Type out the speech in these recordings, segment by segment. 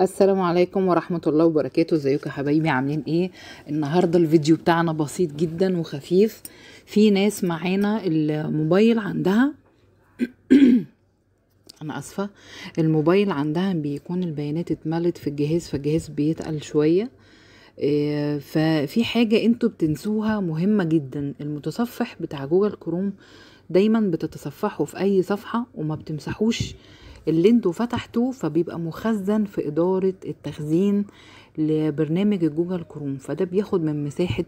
السلام عليكم ورحمة الله وبركاته ازيكم يا حبايبي عاملين ايه النهاردة الفيديو بتاعنا بسيط جدا وخفيف في ناس معانا الموبايل عندها انا اسفة الموبايل عندها بيكون البيانات اتملت في الجهاز فالجهاز بيتقل شوية آه، ففي حاجة انتوا بتنسوها مهمة جدا المتصفح بتاع جوجل كروم دايما بتتصفحوا في اي صفحه وما بتمسحوش اللي انتوا فتحتوه فبيبقى مخزن في اداره التخزين لبرنامج الجوجل كروم فده بياخد من مساحه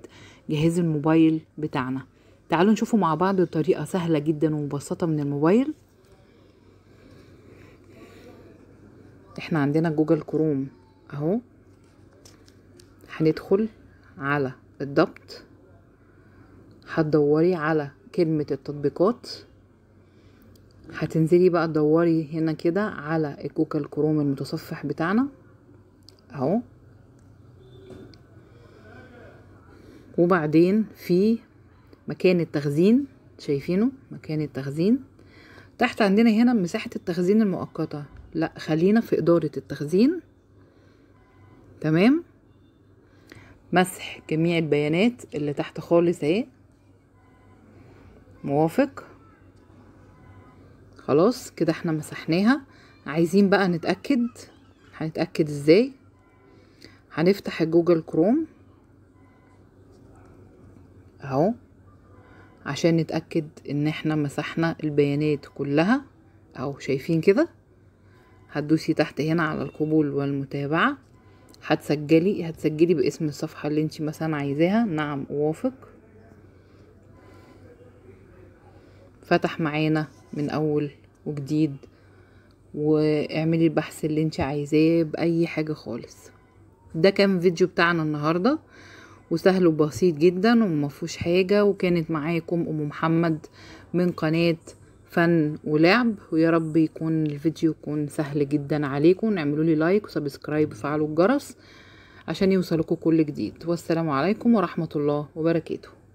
جهاز الموبايل بتاعنا تعالوا نشوفوا مع بعض طريقه سهله جدا ومبسطه من الموبايل احنا عندنا جوجل كروم اهو هندخل على الضبط هتدوري على كلمة التطبيقات هتنزلي بقى تدوري هنا كده على الكوكا الكروم المتصفح بتاعنا اهو وبعدين في مكان التخزين شايفينه مكان التخزين تحت عندنا هنا مساحة التخزين المؤقتة لا خلينا في إدارة التخزين تمام مسح جميع البيانات اللي تحت خالص اهي موافق خلاص كده احنا مسحناها عايزين بقى نتأكد هنتأكد ازاي هنفتح جوجل كروم اهو عشان نتأكد ان احنا مسحنا البيانات كلها اهو شايفين كده هتدوسي تحت هنا على القبول والمتابعة هتسجلي هتسجلي باسم الصفحة اللي انت مثلا عايزاها نعم اوافق فتح معانا من اول وجديد واعملي البحث اللي انت عايزاه باي حاجه خالص ده كان فيديو بتاعنا النهارده وسهل وبسيط جدا ومفهوش حاجه وكانت معاكم ام محمد من قناه فن ولعب ويا رب يكون الفيديو يكون سهل جدا عليكم اعملوا لي لايك وسبسكرايب وفعلوا الجرس عشان يوصلكم كل جديد والسلام عليكم ورحمه الله وبركاته